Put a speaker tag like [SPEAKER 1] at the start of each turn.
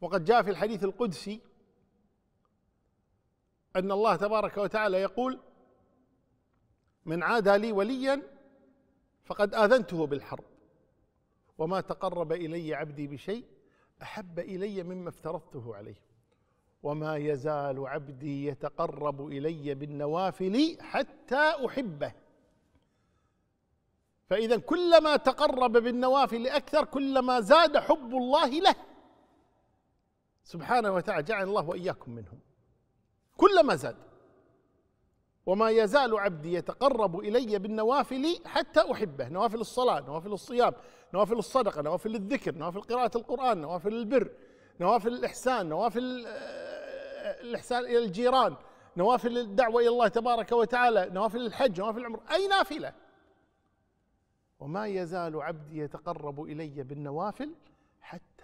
[SPEAKER 1] وقد جاء في الحديث القدسي أن الله تبارك وتعالى يقول من عادى لي وليا فقد آذنته بالحرب وما تقرب إلي عبدي بشيء أحب إلي مما افترضته عليه وما يزال عبدي يتقرب إلي بالنوافل حتى أحبه فإذا كلما تقرب بالنوافل أكثر كلما زاد حب الله له سبحانه وتعالى جعل الله واياكم منهم كلما زاد وما يزال عبدي يتقرب الي بالنوافل حتى احبه نوافل الصلاه نوافل الصيام نوافل الصدقه نوافل الذكر نوافل قراءه القران نوافل البر نوافل الاحسان نوافل آه، الاحسان الى الجيران نوافل الدعوه الى الله تبارك وتعالى نوافل الحج نوافل العمر اي نافله وما يزال عبدي يتقرب الي بالنوافل حتى